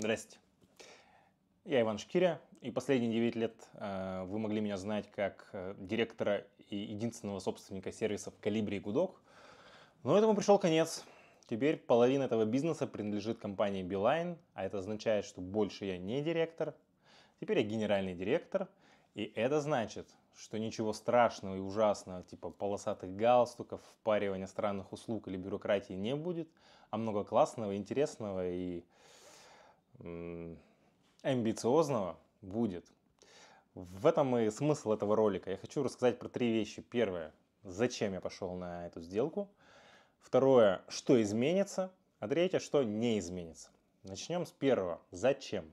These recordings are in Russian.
Здрасте. Я Иван Шкиря, и последние 9 лет э, вы могли меня знать как э, директора и единственного собственника сервисов «Калибри» и «Гудок». Но этому пришел конец. Теперь половина этого бизнеса принадлежит компании Beeline, а это означает, что больше я не директор. Теперь я генеральный директор, и это значит, что ничего страшного и ужасного, типа полосатых галстуков, впаривания странных услуг или бюрократии не будет, а много классного, интересного и интересного амбициозного будет. В этом и смысл этого ролика. Я хочу рассказать про три вещи. Первое, зачем я пошел на эту сделку. Второе, что изменится. А третье, что не изменится. Начнем с первого. Зачем?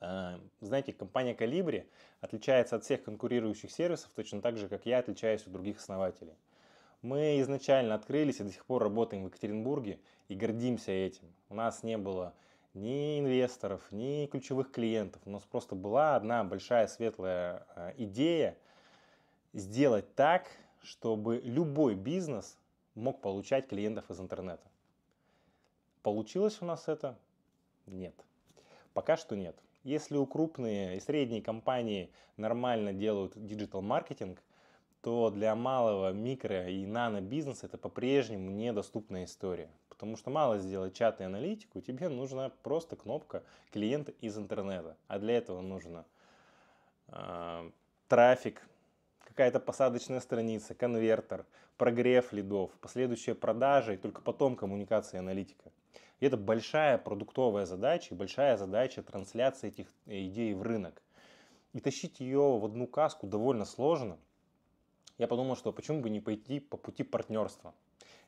А, знаете, компания Колибри отличается от всех конкурирующих сервисов точно так же, как я отличаюсь от других основателей. Мы изначально открылись и до сих пор работаем в Екатеринбурге и гордимся этим. У нас не было ни инвесторов, ни ключевых клиентов. У нас просто была одна большая светлая э, идея сделать так, чтобы любой бизнес мог получать клиентов из интернета. Получилось у нас это? Нет. Пока что нет. Если у крупные и средние компании нормально делают диджитал маркетинг, то для малого микро и нано бизнеса это по-прежнему недоступная история. Потому что мало сделать чат и аналитику, тебе нужна просто кнопка клиента из интернета. А для этого нужно э, трафик, какая-то посадочная страница, конвертер, прогрев лидов, последующая продажа и только потом коммуникация и аналитика. И это большая продуктовая задача и большая задача трансляции этих э, идей в рынок. И тащить ее в одну каску довольно сложно – я подумал, что почему бы не пойти по пути партнерства.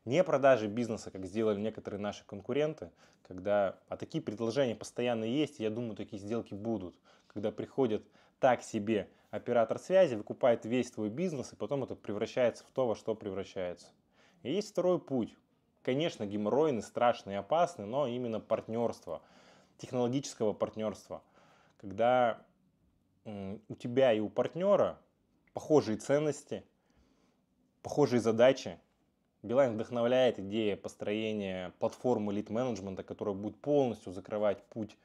Не продажи бизнеса, как сделали некоторые наши конкуренты, когда, а такие предложения постоянно есть, и я думаю, такие сделки будут, когда приходят так себе оператор связи, выкупает весь твой бизнес, и потом это превращается в то, во что превращается. И есть второй путь. Конечно, геморройный, страшный и опасный, но именно партнерство, технологического партнерства, когда у тебя и у партнера похожие ценности – похожие задачи. Билайн вдохновляет идея построения платформы лид-менеджмента, которая будет полностью закрывать путь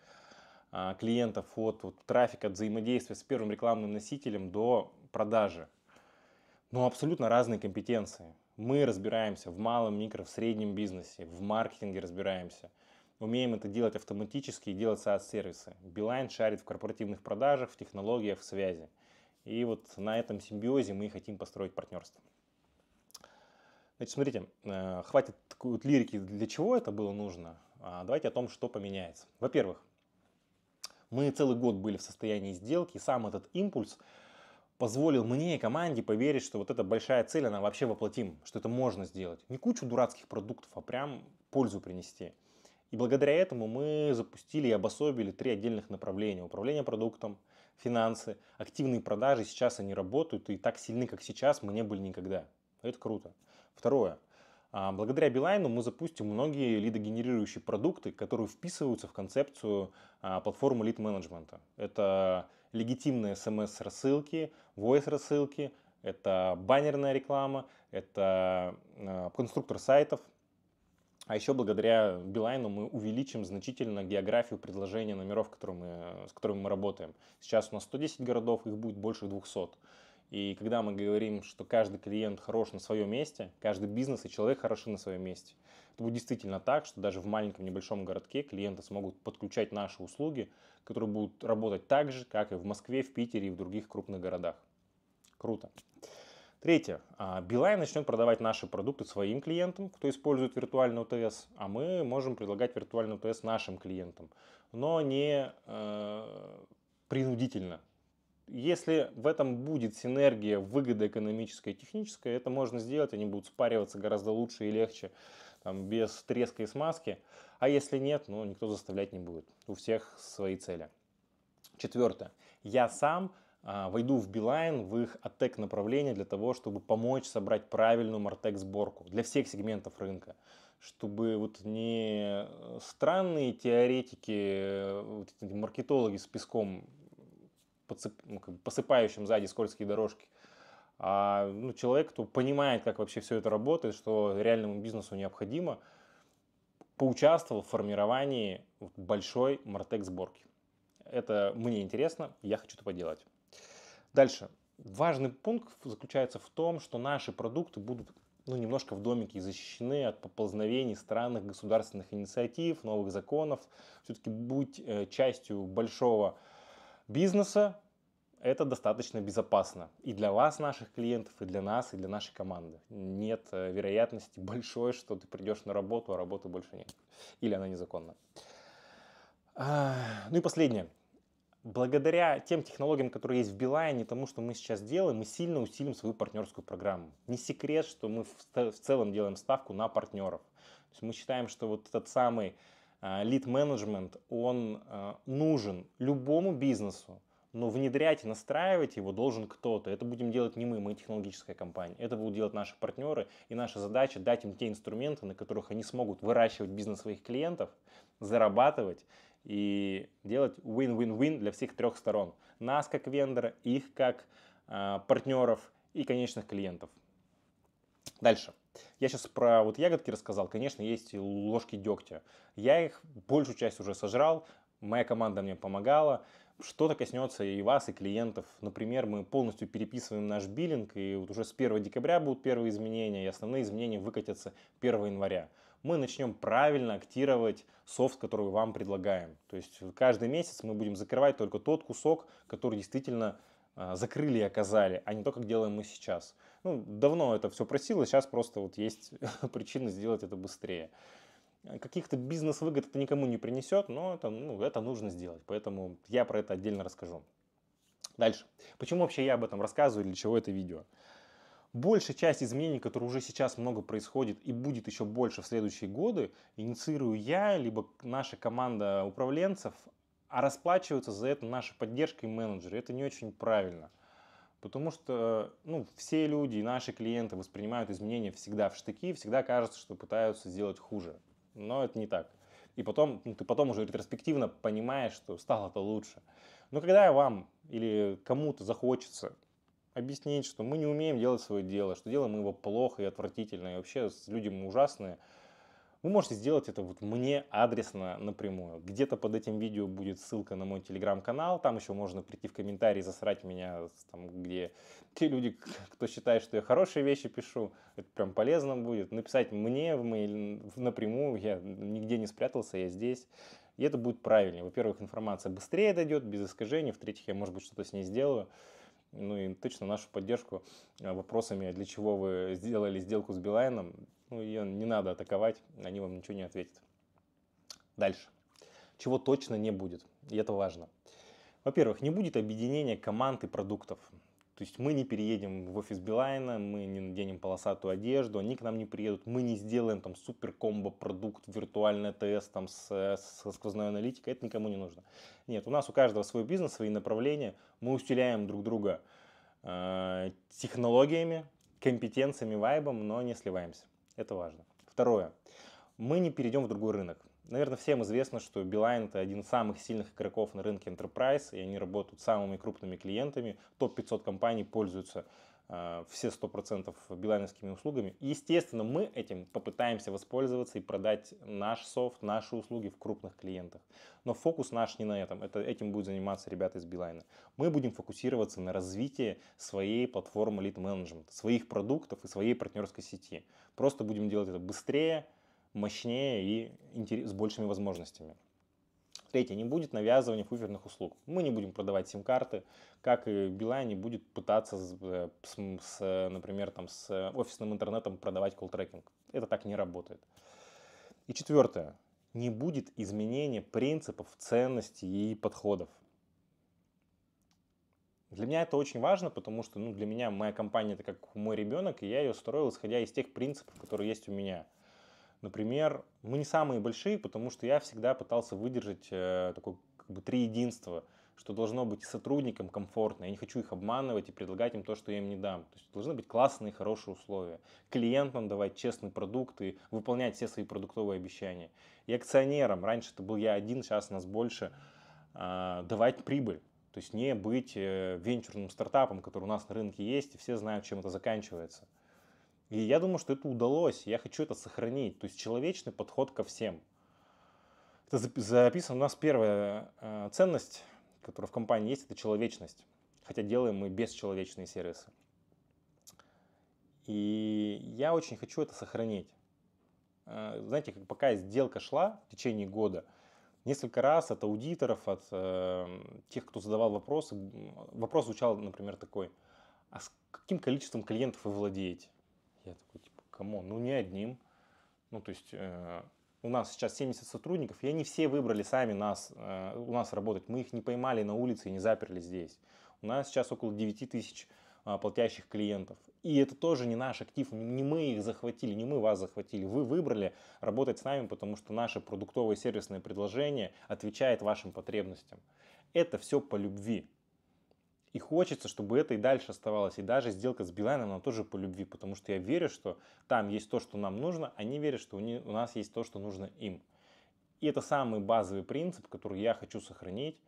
а, клиентов от, от трафика, от взаимодействия с первым рекламным носителем до продажи. Но абсолютно разные компетенции. Мы разбираемся в малом, микро, в среднем бизнесе, в маркетинге разбираемся. Умеем это делать автоматически и делать SaaS-сервисы. Билайн шарит в корпоративных продажах, в технологиях, в связи. И вот на этом симбиозе мы и хотим построить партнерство. Значит, смотрите, э, хватит такой вот лирики, для чего это было нужно. А давайте о том, что поменяется. Во-первых, мы целый год были в состоянии сделки, и сам этот импульс позволил мне и команде поверить, что вот эта большая цель, она вообще воплотим, что это можно сделать. Не кучу дурацких продуктов, а прям пользу принести. И благодаря этому мы запустили и обособили три отдельных направления. Управление продуктом, финансы, активные продажи. Сейчас они работают и так сильны, как сейчас, мы не были никогда. Это круто. Второе. А, благодаря Билайну мы запустим многие лидогенерирующие продукты, которые вписываются в концепцию а, платформы лид-менеджмента. Это легитимные смс-рассылки, voice-рассылки, это баннерная реклама, это а, конструктор сайтов. А еще благодаря Билайну мы увеличим значительно географию предложения номеров, которые мы, с которыми мы работаем. Сейчас у нас 110 городов, их будет больше 200. И когда мы говорим, что каждый клиент хорош на своем месте, каждый бизнес и человек хороши на своем месте, это будет действительно так, что даже в маленьком небольшом городке клиенты смогут подключать наши услуги, которые будут работать так же, как и в Москве, в Питере и в других крупных городах. Круто. Третье. А, Билайн начнет продавать наши продукты своим клиентам, кто использует виртуальный УТС, а мы можем предлагать виртуальный УТС нашим клиентам, но не э, принудительно. Если в этом будет синергия, выгода экономическая и техническая, это можно сделать, они будут спариваться гораздо лучше и легче, там, без треска и смазки. А если нет, ну, никто заставлять не будет. У всех свои цели. Четвертое. Я сам а, войду в Билайн, в их оттек направление для того, чтобы помочь собрать правильную Мартек сборку для всех сегментов рынка чтобы вот не странные теоретики, э, вот эти маркетологи с песком ну, посыпающим сзади скользкие дорожки, а ну, человек, кто понимает, как вообще все это работает, что реальному бизнесу необходимо, поучаствовал в формировании большой мартек-сборки. Это мне интересно, я хочу это поделать. Дальше. Важный пункт заключается в том, что наши продукты будут ну, немножко в домике защищены от поползновений странных государственных инициатив, новых законов. Все-таки будь э, частью большого бизнеса это достаточно безопасно. И для вас, наших клиентов, и для нас, и для нашей команды. Нет э, вероятности большой, что ты придешь на работу, а работы больше нет. Или она незаконна. А, ну и последнее. Благодаря тем технологиям, которые есть в Билайне, тому, что мы сейчас делаем, мы сильно усилим свою партнерскую программу. Не секрет, что мы в целом делаем ставку на партнеров. То есть мы считаем, что вот этот самый Э, лид-менеджмент, он э, нужен любому бизнесу, но внедрять, и настраивать его должен кто-то. Это будем делать не мы, мы технологическая компания. Это будут делать наши партнеры. И наша задача дать им те инструменты, на которых они смогут выращивать бизнес своих клиентов, зарабатывать и делать win-win-win для всех трех сторон. Нас как вендора, их как э, партнеров и конечных клиентов. Дальше. Я сейчас про вот ягодки рассказал. Конечно, есть ложки дегтя. Я их большую часть уже сожрал. Моя команда мне помогала. Что-то коснется и вас, и клиентов. Например, мы полностью переписываем наш биллинг, и вот уже с 1 декабря будут первые изменения, и основные изменения выкатятся 1 января. Мы начнем правильно актировать софт, который вам предлагаем. То есть каждый месяц мы будем закрывать только тот кусок, который действительно а, закрыли и оказали, а не то, как делаем мы сейчас. Ну, давно это все просило, сейчас просто вот есть причина сделать это быстрее. Каких-то бизнес-выгод это никому не принесет, но это, ну, это нужно сделать. Поэтому я про это отдельно расскажу. Дальше. Почему вообще я об этом рассказываю, для чего это видео? Большая часть изменений, которые уже сейчас много происходит и будет еще больше в следующие годы, инициирую я, либо наша команда управленцев, а расплачиваются за это наши поддержка и менеджеры. Это не очень правильно. Потому что ну, все люди, наши клиенты воспринимают изменения всегда в штыки, всегда кажется, что пытаются сделать хуже. Но это не так. И потом, ну, ты потом уже ретроспективно понимаешь, что стало-то лучше. Но когда вам или кому-то захочется объяснить, что мы не умеем делать свое дело, что делаем мы его плохо и отвратительно, и вообще люди мы ужасные – вы можете сделать это вот мне адресно напрямую. Где-то под этим видео будет ссылка на мой телеграм-канал, там еще можно прийти в комментарии, засрать меня, там, где те люди, кто считает, что я хорошие вещи пишу, это прям полезно будет. Написать мне в мейл напрямую, я нигде не спрятался, я здесь. И это будет правильнее. Во-первых, информация быстрее дойдет, без искажений. В-третьих, я, может быть, что-то с ней сделаю ну и точно нашу поддержку э, вопросами, а для чего вы сделали сделку с Билайном, ну, ее не надо атаковать, они вам ничего не ответят. Дальше. Чего точно не будет, и это важно. Во-первых, не будет объединения команд и продуктов. То есть мы не переедем в офис Билайна, мы не наденем полосатую одежду, они к нам не приедут, мы не сделаем там супер комбо продукт, виртуальный ТС там с, со сквозной аналитикой, это никому не нужно. Нет, у нас у каждого свой бизнес, свои направления, мы усиляем друг друга э, технологиями, компетенциями, вайбом, но не сливаемся. Это важно. Второе. Мы не перейдем в другой рынок. Наверное, всем известно, что Билайн это один из самых сильных игроков на рынке Enterprise, и они работают с самыми крупными клиентами. Топ-500 компаний пользуются Э, все 100% билайновскими услугами. И, естественно, мы этим попытаемся воспользоваться и продать наш софт, наши услуги в крупных клиентах. Но фокус наш не на этом. Это, этим будут заниматься ребята из Билайна. Мы будем фокусироваться на развитии своей платформы лид менеджмент своих продуктов и своей партнерской сети. Просто будем делать это быстрее, мощнее и с большими возможностями. Третье, не будет навязывания фуферных услуг. Мы не будем продавать сим-карты, как и Билайн не будет пытаться, с, э, с, э, например, там, с э, офисным интернетом продавать колл-трекинг. Это так не работает. И четвертое, не будет изменения принципов, ценностей и подходов. Для меня это очень важно, потому что ну, для меня моя компания это как мой ребенок, и я ее строил, исходя из тех принципов, которые есть у меня – Например, мы не самые большие, потому что я всегда пытался выдержать э, такое как бы три единства, что должно быть сотрудникам комфортно. Я не хочу их обманывать и предлагать им то, что я им не дам. То есть должны быть классные, хорошие условия. Клиентам давать честный продукт и выполнять все свои продуктовые обещания. И акционерам, раньше это был я один, сейчас нас больше, э, давать прибыль. То есть не быть э, венчурным стартапом, который у нас на рынке есть, и все знают, чем это заканчивается. И я думаю, что это удалось. Я хочу это сохранить. То есть человечный подход ко всем. Это записано. У нас первая э, ценность, которая в компании есть, это человечность. Хотя делаем мы бесчеловечные сервисы. И я очень хочу это сохранить. Э, знаете, пока сделка шла в течение года, несколько раз от аудиторов, от э, тех, кто задавал вопросы, вопрос звучал, например, такой, а с каким количеством клиентов вы владеете? Я такой, типа, кому? Ну, не одним. Ну, то есть, э, у нас сейчас 70 сотрудников, и они все выбрали сами нас, э, у нас работать. Мы их не поймали на улице и не заперли здесь. У нас сейчас около 9 тысяч э, платящих клиентов. И это тоже не наш актив, не мы их захватили, не мы вас захватили. Вы выбрали работать с нами, потому что наше продуктовое сервисное предложение отвечает вашим потребностям. Это все по любви. И хочется, чтобы это и дальше оставалось. И даже сделка с Билайном, она тоже по любви, потому что я верю, что там есть то, что нам нужно, они верят, что у, нас есть то, что нужно им. И это самый базовый принцип, который я хочу сохранить.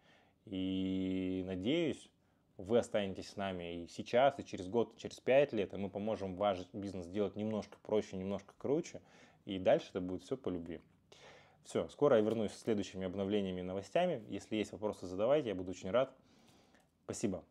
И надеюсь, вы останетесь с нами и сейчас, и через год, и через пять лет, и мы поможем ваш бизнес сделать немножко проще, немножко круче. И дальше это будет все по любви. Все, скоро я вернусь с следующими обновлениями и новостями. Если есть вопросы, задавайте, я буду очень рад. Спасибо.